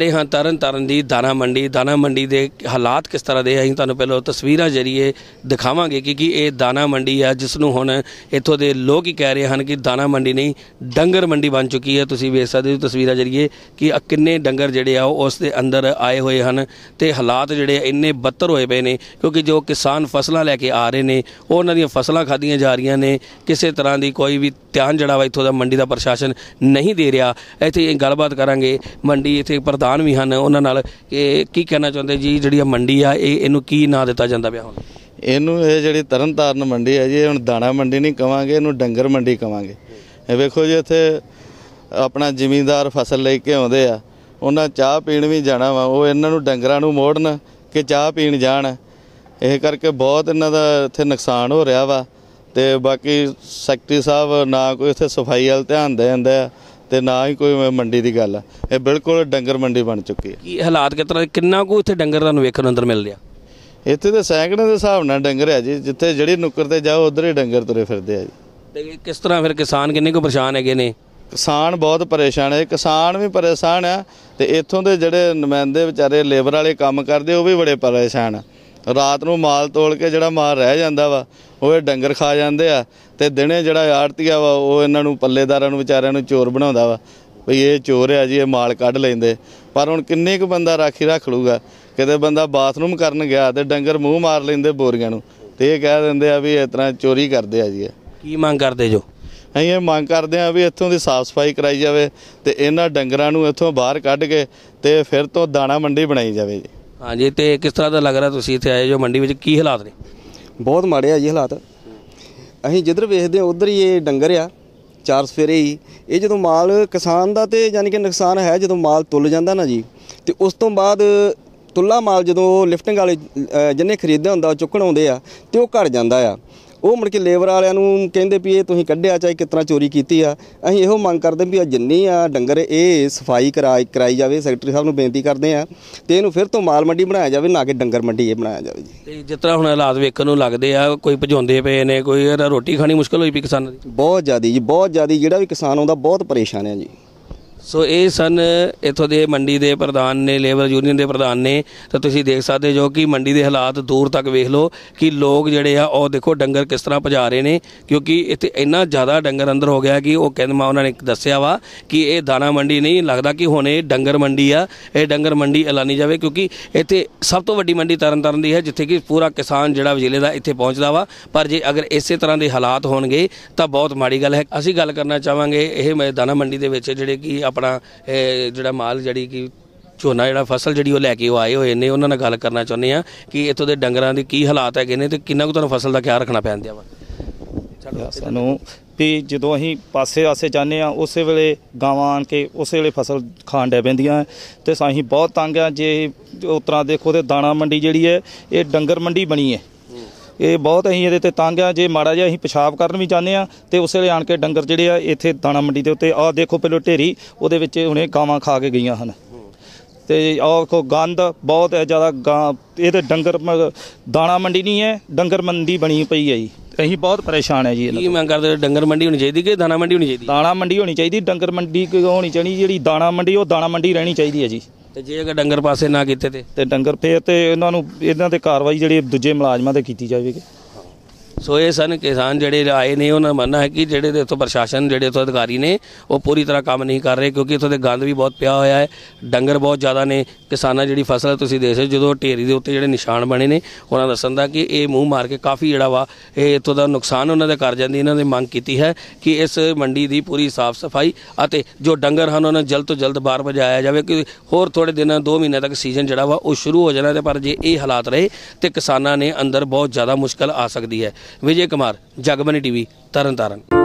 ਖੜੇ ਹਾਂ ਤਰਨ ਤਰਨ ਦੀ ਦਾਣਾ ਮੰਡੀ ਦਾਣਾ ਮੰਡੀ ਦੇ ਹਾਲਾਤ ਕਿਸ ਤਰ੍ਹਾਂ ਦੇ ਅਸੀਂ ਤੁਹਾਨੂੰ ਪਹਿਲਾਂ ਤਸਵੀਰਾਂ ਜਰੀਏ ਦਿਖਾਵਾਂਗੇ ਕਿ ਕਿ ਇਹ ਦਾਣਾ ਮੰਡੀ ਆ ਜਿਸ ਨੂੰ ਹੁਣ ਇੱਥੋਂ ਦੇ ਲੋਕ ਹੀ ਕਹਿ ਰਹੇ ਹਨ ਕਿ ਦਾਣਾ ਮੰਡੀ ਨਹੀਂ ਡੰਗਰ ਮੰਡੀ ਬਣ ਚੁੱਕੀ ਹੈ ਤੁਸੀਂ ਵੇਖ ਸਕਦੇ ਹੋ ਤਸਵੀਰਾਂ ਜਰੀਏ ਕਿ ਕਿੰਨੇ ਡੰਗਰ ਜਿਹੜੇ ਆ ਉਸ ਦੇ ਅੰਦਰ ਆਏ ਹੋਏ ਹਨ ਤੇ ਹਾਲਾਤ ਜਿਹੜੇ ਇੰਨੇ ਬੱਤਰ ਹੋਏ ਪਏ ਨੇ ਕਿਉਂਕਿ ਜੋ ਕਿਸਾਨ ਫਸਲਾਂ ਲੈ ਕੇ ਆ ਰਹੇ ਨੇ ਉਹਨਾਂ ਦੀਆਂ ਫਸਲਾਂ ਖਾਦੀਆਂ ਜਾ ਰਹੀਆਂ ਨੇ ਕਿਸੇ ਤਰ੍ਹਾਂ ਦੀ ਕੋਈ ਵੀ ਧਿਆਨ ਵਾ ਇੱਥੋਂ ਦਾ ਮੰਡੀ ਦਾ ਪ੍ਰਸ਼ਾਸਨ ਨਹੀਂ ਦੇ ਰਿਹਾ ਇੱਥੇ ਗੱਲਬਾਤ ਕਰਾਂਗੇ ਮੰਡੀ ਇੱਥੇ ਪ੍ਰਧਾਨ ਕਿਸਾਨ ਵੀ ਹਨ ਉਹਨਾਂ ਨਾਲ ਕਿ ਕੀ ਕਹਿਣਾ ਚਾਹੁੰਦੇ ਜੀ ਜਿਹੜੀ ਮੰਡੀ ਆ ਇਹ ਇਹਨੂੰ ਕੀ ਨਾਂ ਦਿੱਤਾ ਜਾਂਦਾ ਪਿਆ ਹੁਣ ਇਹਨੂੰ ਇਹ ਜਿਹੜੀ ਤਰਨਤਾਰਨ ਮੰਡੀ ਹੈ ਜੀ ਇਹ ਹੁਣ ਦਾਣਾ ਮੰਡੀ ਨਹੀਂ ਕਵਾਂਗੇ ਇਹਨੂੰ ਡੰਗਰ ਮੰਡੀ ਕਵਾਂਗੇ ਇਹ ਵੇਖੋ ਜੀ ਇੱਥੇ ਆਪਣਾ ਜ਼ਿਮੀਂਦਾਰ ਫਸਲ ਲੈ ਕੇ ਆਉਂਦੇ ਆ ਉਹਨਾਂ ਚਾਹ ਪੀਣ ਵੀ ਜਾਣਾ ਵਾ ਉਹ ਇਹਨਾਂ ਨੂੰ ਡੰਗਰਾਂ ਨੂੰ ਮੋੜਨ ਕਿ ਚਾਹ ਪੀਣ ਜਾਣ ਇਹ ਕਰਕੇ ਬਹੁਤ ਇਹਨਾਂ ਦਾ ਇੱਥੇ ਨੁਕਸਾਨ ਹੋ ਰਿਹਾ ਵਾ ਤੇ ਬਾਕੀ ਸੈਕਟਰੀ ਸਾਹਿਬ ਨਾ ਕੋਈ ਇੱਥੇ ਸਫਾਈ ਵੱਲ ਧਿਆਨ ਦੇ ਜਾਂਦਾ ਆ ਤੇ ਨਾ ਹੀ ਕੋਈ ਮੰਡੀ ਦੀ ਗੱਲ ਹੈ ਇਹ ਬਿਲਕੁਲ ਡੰਗਰ ਮੰਡੀ ਬਣ ਚੁੱਕੀ ਹੈ ਕੀ ਹਾਲਾਤ ਕਿ ਤਰ੍ਹਾਂ ਕਿੰਨਾ ਕੋ ਇੱਥੇ ਡੰਗਰ ਤੁਹਾਨੂੰ ਵੇਖਣ ਨੂੰ ਅੰਦਰ ਮਿਲ ਰਿਹਾ ਇੱਥੇ ਤੇ ਸੈਂਕੜੇ ਦੇ ਹਿਸਾਬ ਨਾਲ ਡੰਗਰ ਹੈ ਜੀ ਜਿੱਥੇ ਜਿਹੜੀ ਨੁੱਕਰ ਤੇ ਜਾਓ ਉਧਰ ਹੀ ਡੰਗਰ ਤੁਰੇ ਫਿਰਦੇ ਆ ਜੀ ਤੇ ਕਿਸ ਤਰ੍ਹਾਂ ਫਿਰ ਕਿਸਾਨ ਕਿੰਨੇ ਕੋ ਪਰੇਸ਼ਾਨ ਹੈਗੇ ਨੇ ਕਿਸਾਨ ਬਹੁਤ ਪਰੇਸ਼ਾਨ ਹੈ ਕਿਸਾਨ ਵੀ ਪਰੇਸ਼ਾਨ ਆ ਤੇ ਇੱਥੋਂ ਦੇ ਜਿਹੜੇ ਨੁਮਾਇੰਦੇ ਵਿਚਾਰੇ ਲੇਬਰ ਵਾਲੇ ਕੰਮ ਕਰਦੇ ਉਹ ਵੀ ਬੜੇ ਪਰੇਸ਼ਾਨ ਆ ਰਾਤ ਨੂੰ ਮਾਲ ਤੋਲ ਕੇ ਜਿਹੜਾ ਮਾਲ ਰਹਿ ਜਾਂਦਾ ਵਾ ਉਹ ਇਹ ਡੰਗਰ ਖਾ ਜਾਂਦੇ ਆ ਤੇ ਦਿਨੇ ਜਿਹੜਾ ਆੜਤੀਆ ਵਾ ਉਹ ਇਹਨਾਂ ਨੂੰ ਪੱਲੇਦਾਰਾਂ ਨੂੰ ਵਿਚਾਰਿਆਂ ਨੂੰ ਚੋਰ ਬਣਾਉਂਦਾ ਵਾ ਵੀ ਇਹ ਚੋਰ ਆ ਜੀ ਇਹ ਮਾਲ ਕੱਢ ਲੈਂਦੇ ਪਰ ਹੁਣ ਕਿੰਨੇ ਕੁ ਬੰਦਾ ਰਾਖੀ ਰੱਖ ਲੂਗਾ ਕਿਤੇ ਬੰਦਾ ਬਾਥਰੂਮ ਕਰਨ ਗਿਆ ਤੇ ਡੰਗਰ ਮੂੰਹ ਮਾਰ ਲੈਂਦੇ ਬੋਰੀਆਂ ਨੂੰ ਤੇ ਇਹ ਕਹਿ ਦਿੰਦੇ ਆ ਵੀ ਇਸ ਤਰ੍ਹਾਂ ਚੋਰੀ ਕਰਦੇ ਆ ਜੀ ਕੀ ਮੰਗ ਕਰਦੇ ਜੋ ਅਸੀਂ ਇਹ ਮੰਗ ਕਰਦੇ ਆ ਵੀ ਇੱਥੋਂ ਦੀ ਸਾਫ਼ ਸਫਾਈ ਕਰਾਈ ਜਾਵੇ ਤੇ ਇਹਨਾਂ ਡੰਗਰਾਂ ਨੂੰ ਇੱਥੋਂ ਬਾਹਰ ਕੱਢ ਕੇ ਤੇ ਫਿਰ ਤੋਂ ਦਾਣਾ ਮੰਡੀ ਬਣਾਈ ਜਾਵੇ ਜੀ ਹਾਂਜੀ ਤੇ ਕਿਸ ਤਰ੍ਹਾਂ ਦਾ ਲੱਗ ਰਿਹਾ ਤੁਸੀਂ ਇੱਥੇ ਆਏ ਜੋ ਮੰਡੀ ਵਿੱਚ ਕੀ ਹਾਲਾਤ ਨੇ ਬਹੁਤ ਮਾੜੇ ਆ ਜੀ ਹਾਲਾਤ ਅਸੀਂ ਜਿੱਧਰ ਵੇਖਦੇ ਹਾਂ ਉਧਰ ਹੀ ਇਹ ਡੰਗਰ ਆ ਚਾਰ ਸਫੇਰੇ ਹੀ ਇਹ ਜਦੋਂ ਮਾਲ ਕਿਸਾਨ ਦਾ ਤੇ ਯਾਨੀ ਕਿ ਨੁਕਸਾਨ ਹੈ ਜਦੋਂ ਮਾਲ ਤੁੱਲ ਜਾਂਦਾ ਨਾ ਜੀ ਤੇ ਉਸ ਤੋਂ ਬਾਅਦ ਤੁੱਲਾ ਮਾਲ ਜਦੋਂ ਲਿਫਟਿੰਗ ਵਾਲੇ ਜਿੰਨੇ ਖਰੀਦਦੇ ਹੁੰਦਾ ਉਹ ਚੁੱਕਣ ਆਉਂਦੇ ਆ ਤੇ ਉਹ ਘਰ ਜਾਂਦਾ ਆ ਉਹ ਮੁੜ ਕੇ ਲੇਬਰ ਵਾਲਿਆਂ ਨੂੰ ਕਹਿੰਦੇ ਵੀ ਇਹ ਤੁਸੀਂ ਕੱਢਿਆ ਚਾਹੇ ਕਿਤਨਾ ਚੋਰੀ ਕੀਤੀ ਆ ਅਸੀਂ ਇਹੋ ਮੰਗ ਕਰਦੇ ਵੀ ਆ ਜਿੰਨੀ ਆ ਡੰਗਰ ਇਹ ਸਫਾਈ ਕਰਾਈ ਕਰਾਈ ਜਾਵੇ ਸੈਕਟਰੀ ਸਾਹਿਬ ਨੂੰ ਬੇਨਤੀ ਕਰਦੇ ਆ ਤੇ ਇਹਨੂੰ ਫਿਰ ਤੋਂ ਮਾਲ ਮੰਡੀ ਬਣਾਇਆ ਜਾਵੇ ਨਾ ਕਿ ਡੰਗਰ ਮੰਡੀ ਇਹ ਬਣਾਇਆ ਜਾਵੇ ਜੀ ਤੇ ਜਿਸ ਤਰ੍ਹਾਂ ਹੁਣ ਹਾਲਾਤ ਵੇਖਣ ਨੂੰ ਲੱਗਦੇ ਆ ਕੋਈ ਭਜਾਉਂਦੇ ਪਏ ਨੇ ਕੋਈ ਰੋਟੀ ਖਾਣੀ ਮੁਸ਼ਕਲ ਹੋਈ ਪਈ ਕਿਸਾਨਾਂ ਦੀ ਬਹੁਤ ਜ਼ਿਆਦੀ ਜੀ ਬਹੁਤ ਜ਼ਿਆਦੀ ਜਿਹੜਾ ਵੀ ਕਿਸਾਨ ਆਉਂਦਾ ਬਹੁਤ ਪਰੇਸ਼ਾਨ ਆ ਜੀ ਸੋ ਇਹ ਸਨ ਇਥੋਂ ਦੇ ਮੰਡੀ ਦੇ ਪ੍ਰਧਾਨ ਨੇ ਲੇਬਰ ਯੂਨੀਅਨ ਦੇ ਪ੍ਰਧਾਨ ਨੇ ਤਾਂ ਤੁਸੀਂ ਦੇਖ ਸਕਦੇ ਜੋ ਕਿ ਮੰਡੀ ਦੇ ਹਾਲਾਤ ਦੂਰ ਤੱਕ ਵੇਖ ਲਓ ਕਿ ਲੋਕ ਜਿਹੜੇ ਆ ਉਹ ਦੇਖੋ ਡੰਗਰ ਕਿਸ ਤਰ੍ਹਾਂ ਭਜਾ ਰਹੇ ਨੇ ਕਿਉਂਕਿ ਇੱਥੇ ਇੰਨਾ ਜ਼ਿਆਦਾ ਡੰਗਰ ਅੰਦਰ ਹੋ ਗਿਆ ਕਿ ਉਹ ਕਹਿੰਦੇ ਮਾ ਉਹਨਾਂ ਨੇ ਦੱਸਿਆ ਵਾ ਕਿ ਇਹ ਦਾਣਾ ਮੰਡੀ ਨਹੀਂ ਲੱਗਦਾ ਕਿ ਹੁਣ ਇਹ ਡੰਗਰ ਮੰਡੀ ਆ ਇਹ ਡੰਗਰ ਮੰਡੀ ਐਲਾਨੀ ਜਾਵੇ ਕਿਉਂਕਿ ਇੱਥੇ ਸਭ ਤੋਂ ਵੱਡੀ ਮੰਡੀ ਤਰਨਤਾਰਨ ਦੀ ਹੈ ਜਿੱਥੇ ਕਿ ਪੂਰਾ ਕਿਸਾਨ ਜਿਹੜਾ ਜ਼ਿਲ੍ਹੇ ਦਾ ਇੱਥੇ ਪਹੁੰਚਦਾ ਵਾ ਪਰ ਜੇ ਅਗਰ ਇਸੇ ਤਰ੍ਹਾਂ ਦੇ ਹਾਲਾਤ ਹੋਣਗੇ ਤਾਂ ਬਹੁਤ ਮਾੜੀ ਗੱਲ ਹੈ ਅਸੀਂ ਗੱਲ ਕਰਨਾ ਚਾਹਾਂਗੇ ਇਹ ਮੈਦਾਨਾ ਮੰਡੀ ਦੇ ਵਿੱਚ ਜਿਹੜੇ ਕਿ ਆਪਣਾ ਜਿਹੜਾ ਮਾਲ ਜਿਹੜੀ ਕਿ ਝੋਨਾ ਜਿਹੜਾ ਫਸਲ ਜਿਹੜੀ ਉਹ ਲੈ ਕੇ ਉਹ ਆਏ ਹੋਏ ਨੇ ਉਹਨਾਂ ਨਾਲ ਗੱਲ ਕਰਨਾ ਚਾਹੁੰਦੇ ਆ ਕਿ ਇੱਥੋਂ ਦੇ ਡੰਗਰਾਂ ਦੀ ਕੀ ਹਾਲਾਤ ਹੈਗੇ ਨੇ ਤੇ ਕਿੰਨਾ ਕੁ ਤੁਹਾਨੂੰ ਫਸਲ ਦਾ ਖਿਆਲ ਰੱਖਣਾ ਪੈਂਦਾ ਵਾ ਸਾਨੂੰ ਵੀ ਜਦੋਂ ਅਸੀਂ ਪਾਸੇ ਆਸੇ ਜਾਂਦੇ ਆ ਉਸੇ ਵੇਲੇ ਗਾਵਾਂ ਆਣ ਕੇ ਉਸੇ ਵੇਲੇ ਫਸਲ ਖਾਣ ਡੈ ਪੈਂਦੀਆਂ ਤੇ ਸਾਹੀਂ ਬਹੁਤ ਤੰਗ ਆ ਜੇ ਉਤਰਾ ਦੇਖੋ ਤੇ ਦਾਣਾ ਮੰਡੀ ਜਿਹੜੀ ਹੈ ਇਹ ਡੰਗਰ ਮੰਡੀ ਬਣੀ ਹੈ ਇਹ ਬਹੁਤ ਅਸੀਂ ਇਹਦੇ ਤੇ ਤੰਗ ਆ ਜੇ ਮਾੜਾ ਜਿਹਾ ਅਸੀਂ ਪਿਸ਼ਾਬ ਕਰਨ ਵੀ ਜਾਂਦੇ ਆ ਤੇ ਉਸੇ ਲਈ ਆਣ ਕੇ ਡੰਗਰ ਜਿਹੜੇ ਆ ਇੱਥੇ ਦਾਣਾ ਮੰਡੀ ਦੇ ਉੱਤੇ ਆ ਦੇਖੋ ਪਹਿਲੋ ਢੇਰੀ ਉਹਦੇ ਵਿੱਚ ਹੁਣੇ ਗਾਵਾਂ ਖਾ ਕੇ ਗਈਆਂ ਹਨ ਤੇ ਆਹ ਕੋ ਗੰਦ ਬਹੁਤ ਹੈ ਜ਼ਿਆਦਾ ਇਹ ਤੇ ਡੰਗਰ ਦਾਣਾ ਮੰਡੀ ਨਹੀਂ ਹੈ ਡੰਗਰ ਮੰਡੀ ਬਣੀ ਪਈ ਹੈ ਜੀ ਅਸੀਂ ਬਹੁਤ ਪਰੇਸ਼ਾਨ ਹੈ ਜੀ ਇਹ ਕੀ ਮੰਗ ਕਰਦੇ ਡੰਗਰ ਮੰਡੀ ਹੋਣੀ ਚਾਹੀਦੀ ਕਿ ਦਾਣਾ ਮੰਡੀ ਹੋਣੀ ਚਾਹੀਦੀ ਦਾਣਾ ਮੰਡੀ ਹੋਣੀ ਚਾਹੀਦੀ ਡੰਗਰ ਮੰਡੀ ਹੋਣੀ ਚਾਹੀਦੀ ਜਿਹੜੀ ਦਾਣਾ ਮੰਡੀ ਉਹ ਦਾਣਾ ਮੰਡੀ ਰਹਿਣੀ ਚਾਹੀਦੀ ਹੈ ਜੀ ਤੇ ਜੇ ਅਗਰ ਡੰਗਰ ਪਾਸੇ ਨਾ ਕੀਤੇ ਤੇ ਤੇ ਡੰਗਰ ਫੇਰ ਤੇ ਇਹਨਾਂ ਨੂੰ ਇਹਨਾਂ ਤੇ ਕਾਰਵਾਈ ਜਿਹੜੀ ਦੂਜੇ ਮੁਲਾਜ਼ਮਾਂ ਤੇ ਕੀਤੀ ਜਾਵੇਗੀ ਸੋ ਇਹ ਸਨ ਕਿਸਾਨ ਜਿਹੜੇ ਆਏ ਨੇ ਉਹਨਾਂ ਦਾ ਮੰਨਣਾ ਹੈ ਕਿ ਜਿਹੜੇ ਦੇ ਇਥੋਂ ਪ੍ਰਸ਼ਾਸਨ ਜਿਹੜੇ ਇਥੋਂ ਅਧਿਕਾਰੀ ਨੇ ਉਹ ਪੂਰੀ ਤਰ੍ਹਾਂ ਕੰਮ ਨਹੀਂ ਕਰ ਰਹੇ ਕਿਉਂਕਿ ਇਥੋਂ ਦੇ ਗੰਦ ਵੀ ਬਹੁਤ ਪਿਆ ਹੋਇਆ ਹੈ ਡੰਗਰ ਬਹੁਤ ਜ਼ਿਆਦਾ ਨੇ ਕਿਸਾਨਾਂ ਜਿਹੜੀ ਫਸਲ ਤੁਸੀਂ ਦੇਖ ਸਕਦੇ ਜਦੋਂ ਢੇਰੀ ਦੇ ਉੱਤੇ ਜਿਹੜੇ ਨਿਸ਼ਾਨ ਬਣੇ ਨੇ ਉਹਨਾਂ ਦੱਸਣ ਦਾ ਕਿ ਇਹ ਮੂੰਹ ਮਾਰ ਕੇ ਕਾਫੀ ਜਿਹੜਾ ਵਾ ਇਹ ਇਥੋਂ ਦਾ ਨੁਕਸਾਨ ਉਹਨਾਂ ਦੇ ਕਰ ਜਾਂਦੀ ਇਹਨਾਂ ਨੇ ਮੰਗ ਕੀਤੀ ਹੈ ਕਿ ਇਸ ਮੰਡੀ ਦੀ ਪੂਰੀ ਸਾਫ਼ ਸਫਾਈ ਅਤੇ ਜੋ ਡੰਗਰ ਹਨ ਉਹਨਾਂ ਨੂੰ ਜਲਦ ਤੋਂ ਜਲਦ ਬਾਹਰ ਭਜਾਇਆ ਜਾਵੇ ਕਿ ਹੋਰ ਥੋੜੇ ਦਿਨਾਂ 2 ਮਹੀਨੇ ਤੱਕ ਸੀਜ਼ਨ ਜਿਹੜਾ ਵਾ ਉਹ ਸ਼ੁਰੂ ਹੋ ਜਾਣਾ ਤੇ ਪਰ ਜੇ ਇਹ ਹਾਲਾਤ ਰਹੇ ਤੇ ਕਿਸਾਨਾਂ ਨੇ ਅੰਦਰ ਬਹੁਤ ਜ਼ਿਆਦਾ ਮੁਸ਼ਕਲ ਆ ਸਕਦੀ ਹੈ ਵਿਜੇ ਕੁਮਾਰ ਜਗਬਨੀ ਟੀਵੀ ਤਰਨਤਾਰਨ